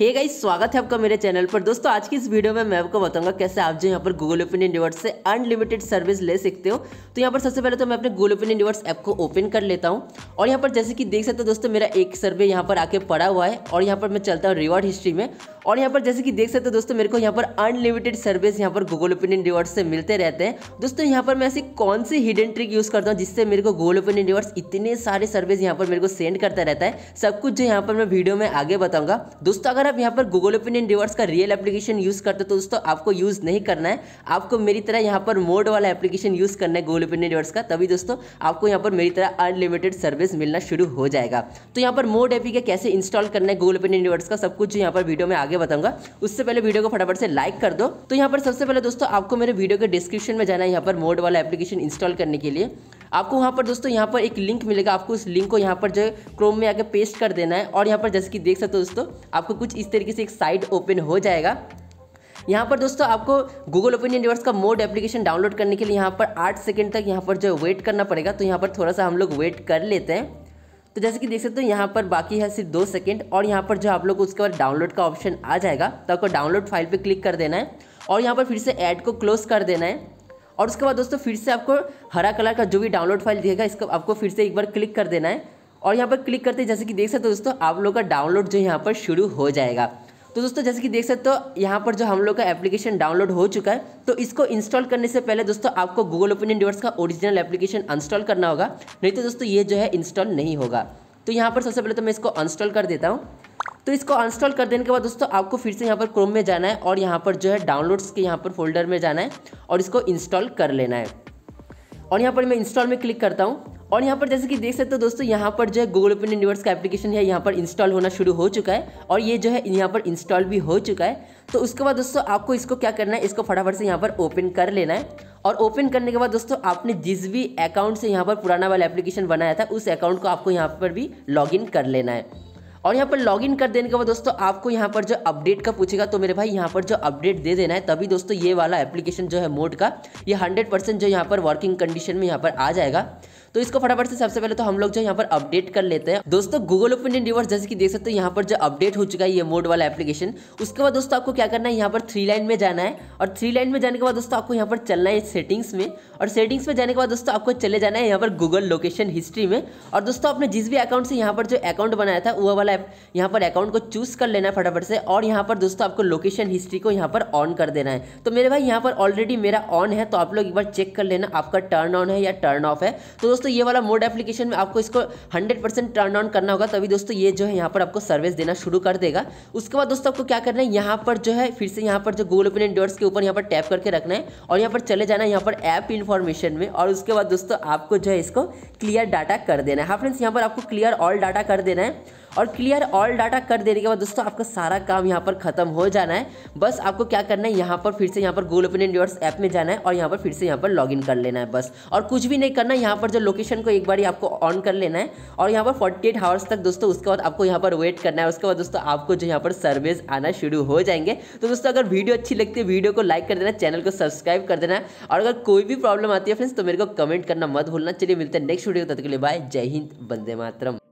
हे hey guys स्वागत है आपका मेरे चैनल पर दोस्तों आज की इस वीडियो में मैं आपको बताऊंगा कैसे आप जो यहाँ पर गूगल ओपन इंडिवर्स से अनलिमिटेड सर्विस ले सकते हो तो यहाँ पर सबसे पहले तो मैं अपने गूगल ओपन इंडिवर्स ऐप को ओपन कर लेता हूँ और यहाँ पर जैसे कि देख सकते हो दोस्तों मेरा एक सर्वे यहाँ पर आके पड़ा हुआ है और यहाँ पर मैं चलता हूँ रिवॉर्ड हिस्ट्री में और यहाँ पर जैसे कि देख सकते हो दोस्तों मेरे को यहाँ पर अनलिमिटेड सर्विस यहाँ पर गूगल ओपिनियन रिवॉर्ड से मिलते रहते हैं दोस्तों यहाँ पर मैं ऐसी कौन सी हिडन ट्रिक यूज़ करता हूँ जिससे मेरे को गूगल ओपिनियन रिवॉर्ड्स इतने सारे सर्विस यहाँ पर मेरे को सेंड करता रहता है सब कुछ जो यहाँ पर मैं वीडियो में आगे बताऊँगा दोस्तों अगर आप यहाँ पर गूगल ओपिनियन रिवॉर्ड्स का रियल एप्लीकेशन यूज़ करते हो तो दोस्तों आपको यूज़ नहीं करना है आपको मेरी तरह यहाँ पर मोड वाला एप्लीकेशन यूज़ करना है गूगल ओपिनियन रिवॉर्ड्स का तभी दोस्तों आपको यहाँ पर मेरी तरह अनलिमिटेड सर्विस मिलना शुरू हो जाएगा तो यहाँ पर मोड एपी कैसे इंस्टॉल करना है गूगल ओपिनियन रिवॉर्ड्स का सब कुछ जो यहाँ पर वीडियो में आगे आगे बताऊंगा उससे पहले वीडियो को फटाफट से लाइक कर दो तो यहाँ पर सबसे पहले दोस्तों आपको मेरे वीडियो के डिस्क्रिप्शन में जाना है यहाँ पर मोड वाला एप्लीकेशन इंस्टॉल करने के लिए आपको वहाँ पर दोस्तों यहाँ पर एक लिंक मिलेगा आपको उस लिंक को यहाँ पर जो क्रोम में आके पेस्ट कर देना है और यहाँ पर जैसे कि देख सकते हो दोस्तों आपको कुछ इस तरीके से एक साइट ओपन हो जाएगा यहाँ पर दोस्तों आपको गूगल ओपन यूनिवर्स का मोड एप्लीकेशन डाउनलोड करने के लिए यहाँ पर आठ सेकेंड तक यहाँ पर जो वेट करना पड़ेगा तो यहाँ पर थोड़ा सा हम लोग वेट कर लेते हैं तो जैसे कि देख सकते हो यहाँ पर बाकी है सिर्फ दो सेकेंड और यहाँ पर जो आप लोग को उसके बाद डाउनलोड का ऑप्शन आ जाएगा तो आपको डाउनलोड फाइल पर क्लिक कर देना है और यहाँ पर फिर से ऐड को क्लोज कर देना है और उसके बाद दोस्तों फिर से आपको हरा कलर का जो भी डाउनलोड फाइल दिएगा इसको आपको फिर से एक बार क्लिक कर देना है और यहाँ पर क्लिक करते जैसे कि देख सकते हो दोस्तों आप लोग का डाउनलोड जो यहाँ पर शुरू हो जाएगा तो दोस्तों जैसे कि देख सकते हो यहाँ पर जो हम लोग का एप्लीकेशन डाउनलोड हो चुका है तो इसको इंस्टॉल करने से पहले दोस्तों आपको गूगल ओपिनियन डिवर्स का ओरिजिनल एप्लीकेशन इंस्टॉल करना होगा नहीं तो दोस्तों ये जो है इंस्टॉल नहीं होगा तो यहाँ पर सबसे पहले तो मैं इसको इंस्टॉल कर देता हूँ तो इसको इंस्टॉल कर देने के बाद दोस्तों आपको फिर से यहाँ पर क्रोम में जाना है और यहाँ पर जो है डाउनलोड्स के यहाँ पर फोल्डर में जाना है और इसको इंस्टॉल कर लेना है और यहाँ पर मैं इंस्टॉल में क्लिक करता हूँ और यहाँ पर जैसे कि देख सकते हो दोस्तों यहाँ पर जो है गूगल ओपन यूनिवर्स का एप्लीकेशन है यहाँ पर इंस्टॉल होना शुरू हो चुका है और ये जो है यहाँ पर इंस्टॉल भी हो चुका है तो उसके बाद दोस्तों आपको इसको क्या करना है इसको फटाफट से यहाँ पर ओपन कर लेना है और ओपन करने के बाद दोस्तों आपने जिस भी अकाउंट से यहाँ पर पुराना वाला एप्लीकेशन बनाया था उस अकाउंट को आपको यहाँ पर भी इन कर लेना है और यहाँ पर लॉगिन कर देने के बाद दोस्तों आपको यहाँ पर जो अपडेट का पूछेगा तो मेरे भाई यहाँ पर जो अपडेट दे देना है तभी दोस्तों ये वाला एप्लीकेशन जो है मोड का ये हंड्रेड परसेंट जो यहाँ पर वर्किंग कंडीशन में यहाँ पर आ जाएगा तो इसको फटाफट से सबसे पहले तो हम लोग जो यहाँ पर अपडेट कर लेते हैं दोस्तों गूगल ओपिनियन रिवर्स जैसे कि देख सकते हो यहाँ पर जो अपडेट हो चुका है ये मोड वाला एप्लीकेशन उसके बाद दोस्तों आपको क्या करना है यहाँ पर थ्री लाइन में जाना है और थ्री लाइन में जाने के बाद दोस्तों आपको यहाँ पर चलना है सेटिंग्स में और सेटिंग्स में जाने के बाद दोस्तों आपको चले जाना है यहाँ पर गूगल लोकेशन हिस्ट्री में और दोस्तों आपने जिस भी अकाउंट से यहाँ पर जो अकाउंट बनाया था वो वाला ऐप यहाँ पर अकाउंट को चूज कर लेना है फटाफट से और यहाँ पर दोस्तों आपको लोकेशन हिस्ट्री को यहाँ पर ऑन कर देना है तो मेरे भाई यहाँ पर ऑलरेडी मेरा ऑन है तो आप लोग एक बार चेक कर लेना आपका टर्न ऑन है या टर्न ऑफ है तो दोस्तों ये वाला मोड एप्लीकेशन में आपको इसको हंड्रेड टर्न ऑन करना होगा तभी दोस्तों ये जो है यहाँ पर आपको सर्विस देना शुरू कर देगा उसके बाद दोस्तों आपको क्या करना है यहाँ पर जो है फिर से यहाँ पर जो गूगल ओपन डोर्स के ऊपर यहाँ पर टैप करके रखना है और यहाँ पर चले जाना है यहाँ पर ऐप इन्फॉर्मेशन में और उसके बाद दोस्तों आपको जो है इसको क्लियर डाटा कर देना है हाँ फ्रेंड्स यहाँ पर आपको क्लियर ऑल डाटा कर देना है और क्लियर ऑल डाटा कर देने के बाद दोस्तों आपका सारा काम यहाँ पर खत्म हो जाना है बस आपको क्या करना है यहाँ पर फिर से यहाँ पर गोल ओपन इंडियर्स ऐप में जाना है और यहाँ पर फिर से यहाँ पर लॉग कर लेना है बस और कुछ भी नहीं करना यहाँ पर जो लोकेशन को एक बार आपको ऑन कर लेना है और यहाँ पर फोर्टी एट आवर्स तक दोस्तों उसके बाद आपको यहाँ पर वेट करना है उसके बाद दोस्तों आपको जो यहाँ पर सर्विस आना शुरू हो जाएंगे तो दोस्तों अगर वीडियो अच्छी लगती है वीडियो को लाइक कर देना चैनल को सब्सक्राइब कर देना और अगर कोई भी प्रॉब्लम आती है फ्रेंड्स तो मेरे को कमेंट करना मत भूलना चलिए मिलते हैं नेक्स्ट वीडियो तक के लिए बाय जय हिंद बंदे मातरम